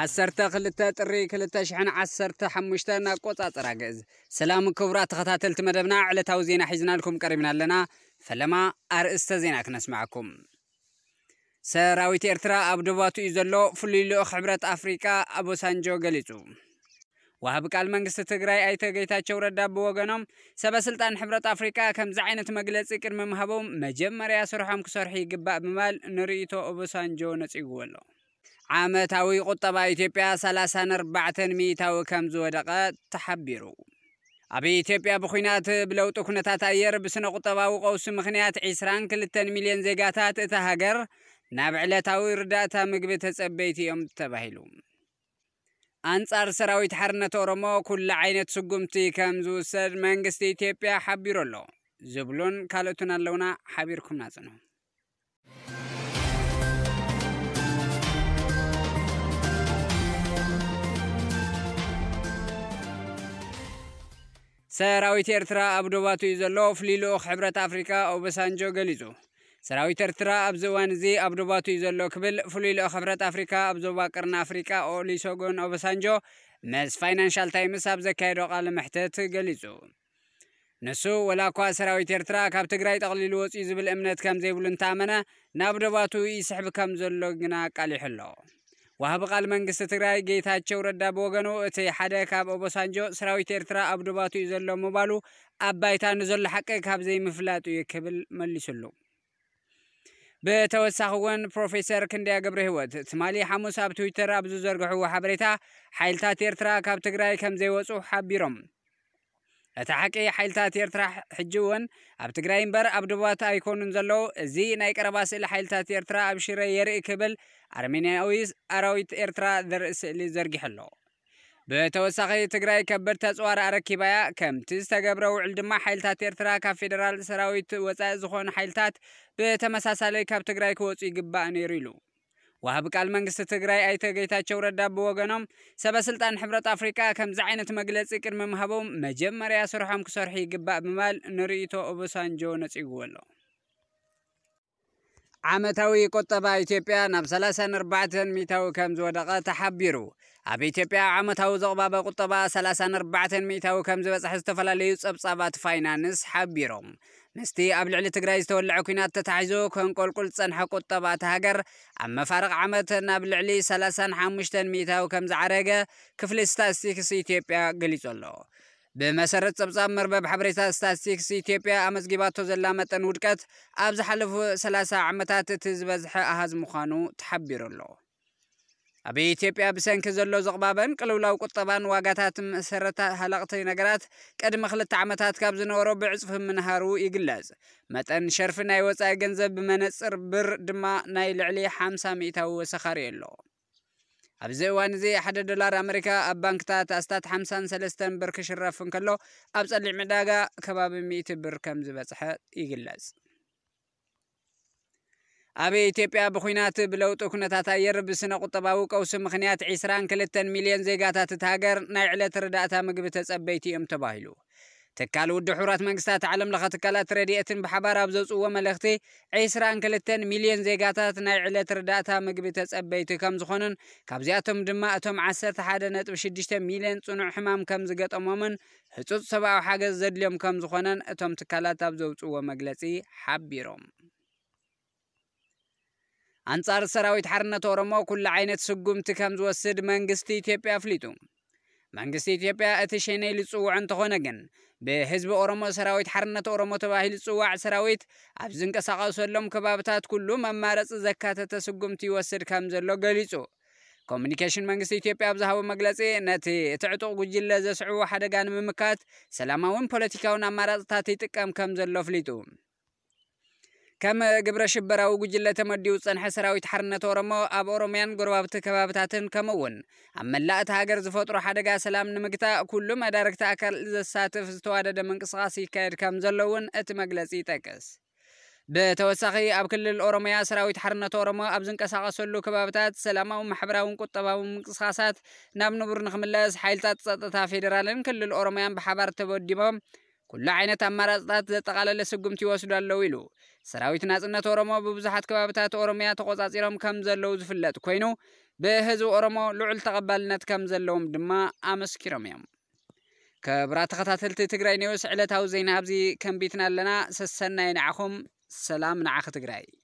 عسرت خلت تري خلت شحن عسرت حمشت ناقص أطرقز سلام كبرات خطات التمدبنا على توزينا حزنا لكم كريمنا لنا فلما أرست زينك نسمعكم سراويت إرترا أبدوباتو إزلو فليلو خبرات أفريقا أبو سانجو قليتو وهبك المنقصة تقرأي أي تقيتا تشورة داب وغنم سبا سلطان حبرات أفريقا كم زعينة مقلت سكر ممهبوم مجمع ريا سرحام كسرحي قباء بمال نريتو أبو سانجو نتيقوالو ዓመታዊ ቁጠባ ኢትዮጵያ 34 ሚእታዊ ከም ዝወደቐ ተሓቢሩ ኣብ ኢትዮጵያ ብኩናት ብለውጢ ኩነታት ኣየር ብስነ ቁጠባዊ ቀውሲ ምክንያት 22 ሚልዮን ዜጋታት እታ ሃገር ናብ ዕለታዊ ርዳእታ ምግቢ ተጸበይቲ እዮም ተባሂሉ ኣንጻር ሰራዊት ሓርነት ኦሮሞ ኩሉ ዓይነት ስጉምቲ ከም ዝውሰድ መንግስቲ ኢትዮጵያ ሓቢሩ ኣሎ ዝብሉን ካልኦትን ኣለውና ሓቢርኩምና ጽንሑ ሰራዊት ኤርትራ ኣብ ዶባቱ እዩ ዘሎ ፍሉይ ፍሊልኡ ሕብረት ኣፍሪካ ኦበሳንጆ ገሊጹ ሰራዊት ኤርትራ ኣብዚ እዋን እዚ ኣብ ዶባቱ እዩ ዘሎ ክብል ፍሉይ ልኦ ሕብረት ኣፍሪካ ኣብ ዞባ ቅርና ኣፍሪካ ኦሊሶጎን ኦበሳንጆ መስ ፋይናንሽል ታይምስ ኣብ ዘካየዶ ቃለ ምሕተት ገሊጹ ንሱ ወላ እኳ ሰራዊት ኤርትራ ካብ ትግራይ ጠቕሊሉ ወፅኡ ዝብል እምነት ከም ዘይብሉ እንተኣመነ ናብ ዶባቱ ይስሕብ ከም ዘሎ ግና ቃሊሑ ኣሎ وهبقال منقست راي جيتات شورة دابوغنو اتي حدا كاب أبو سانجو سراوي تيرترا أبدوباتو يزلو مبالو أبايتان نزل حقا كاب زي مفلاتو يكبل ملي سلو بتوسخون ፕሮፌሰር ክንደያ ገብረ ህይወት ትማሊ ሓሙስ ኣብ ትዊተር ኣብ ዝዘርግሕዎ ሓበሬታ ሓይልታት ኤርትራ ካብ ትግራይ ከም ዘይወፁ ሓቢሮም ነታ ሓቂ ሓይልታት ኤርትራ ሕጂ እውን ኣብ ትግራይ እምበር ኣብ ደቡባት ኣይኮኑን ዘለዉ እዚ ናይ ቀረባ ስእሊ ሓይልታት ኤርትራ ኣብ ሽረ የርኢ ክብል ኣርሜንያዊ ኣራዊት ኤርትራ ዘርኢ ስእሊ ዘርጊሕ ኣሎ ብተወሳኺ ትግራይ ከበድ ተፅዋር ኣረኪባያ ከምቲ ዝተገብረ ውዕል ድማ ሓይልታት ኤርትራ ካብ ፌደራል ሰራዊት ወፃኢ ዝኾኑ ሓይልታት ብተመሳሳሊ ካብ ትግራይ ክወፁ ይግባእ ነይሩ ኢሉ ወሃብ ቃል መንግስቲ ትግራይ ኣይተ ጌታቸው ረዳ ብወገኖም ሰበስልጣን ሕብረት ኣፍሪቃ ከምዚ ዓይነት መግለፂ ቅድሚ ምሃቦም መጀመርያ ስርሖም ክሰርሑ ይግባእ ብምባል ንርኢቶ ኦበሳንጆ ነፂግዎ ኣሎ ዓመታዊ ቆጠባ ኢትዮጵያ ናብ 34 ሚታዊ ከም ዝወደቐ ተሓቢሩ ኣብ ኢትዮጵያ ዓመታዊ ዘቕባበ ቁጠባ 34 ሚታዊ ከም ዝበፅሐ ዝተፈላለዩ ጸብጻባት ፋይናንስ ሓቢሮም نستي أب لعلي تقرأي استولعو كينات تتعيزو كون كل كل تصنحة قطبة تهاجر أما فارق عمتن أب لعلي سلاسان حموشتن ميتاو كمز عرقة كفل استاسيك سيتيبيا قليتو اللو بمسارت سبزام مربا بحبريتا استاسيك سيتيبيا أمز قيباتو زلامتن ودكت أبز حلفو سلاسة عمتات تزبز حقها زمخانو تحبيرو اللو ابي ايتيوبيا بسنك زلو زقبابن قلو لاو قطبان واغاتات مسرتا حلقتي نغرات قد مخلت عمتات كاب زنورو بعصف من هارو يقلاز متن شرف ناي وصا غنزب منصر بر دما ناي لعلي 50 ميتاو وسخار يلو ابزوان زي حدا دولار امريكا اب تا تاستات 50 سلستن بر كشرفن كلو ابصلي مداغا كباب 100 بر كم زبصح يقلاز ኣብ ኢትዮጵያ ብኩናት ብለውጢ ኩነታት ኣየር ብስነ ቁጠባዊ ቀውሲ ምክንያት 22 ሚልዮን ዜጋታት እቲ ሃገር ናይ ዕለት ርዳእታ ምግቢ ተጸበይቲ እዮም ተባሂሉ ትካል ውድብ ሕራት መንግስታት ዓለም ለኸ ትካላት ረድኤትን ብሓባር ኣብ ዘውፅዎ መልእኽቲ 22 ሚልዮን ዜጋታት ናይ ዕለት ርዳእታ ምግቢ ተጸበይቲ ከም ዝኾኑን ካብዚኣቶም ድማ እቶም 11.6 ሚልዮን ጽኑዕ ሕማም ከም ዝገጠሞምን ህጹጽ ሰብኣዊ ሓገዝ ዘድልዮም ከም ዝኾነን እቶም ትካላት ኣብ ዘውፅዎ መግለጺ ሓቢሮም ኣንጻር ሰራዊት ሓርነት ኦሮሞ ኩሉ ዓይነት ስጉምቲ ከም ዝወስድ መንግስቲ ኢትዮጵያ ኣፍሊጡ መንግስቲ ኢትዮጵያ እቲ ሸነ ዝፅውዕ እንተኾነ ግን ብህዝቢ ኦሮሞ ሰራዊት ሓርነት ኦሮሞ ተባሂሉ ዝፅዋዕ ሰራዊት ኣብ ዝንቀሳቐሰሎም ከባብታት ኩሉ መማረፂ ዘካተተ ስጉምቲ ይወስድ ከም ዘሎ ገሊጹ ኮሚኒኬሽን መንግስቲ ኢትዮጵያ ኣብ ዝሃቦ መግለፂ ነቲ እቲ ዕጡቕ ጉጅለ ዘስዕቦ ሓደጋ ንምምካት ሰላማውን ፖለቲካውን ኣማራፅታት ይጥቀም ከም ዘሎ ኣፍሊጡ كما جبر شبر او جلة مديو صن حسر او يتحرن تورمو اب اورميان غرباب تكباب تاتن كمون اما لا تهاجر زفوترو حدقا سلام نمكتا كل ما داركتا اكل اذا ساتف استوادة دمن قصاصي كاير كم زلون ات مقلسي تكس بتوسخي اب كل الاورميا سر او يتحرن تورمو اب زنك ساقسولو كبابتات سلام او محبرا او مكتبا او مكسخاصات نام نبر نخملاز حيلتات ساتتا فيدرالن كل الاورميان بحبار تبود كل عينت أمارات تقال لسقم تيوسد اللويلو سراويت ناسنات أورمو ببزحات كبابتات أورميا تقوز عزيرهم كمز اللوز فلات كوينو بهزو أورمو لعل تقبلنات كمز اللوم دما أمس كيراميام كبرات قطاتلت تقرأي نيوس علتاو زينابزي كم بيتنا لنا سسنين عخم سلام نعخ تقرأي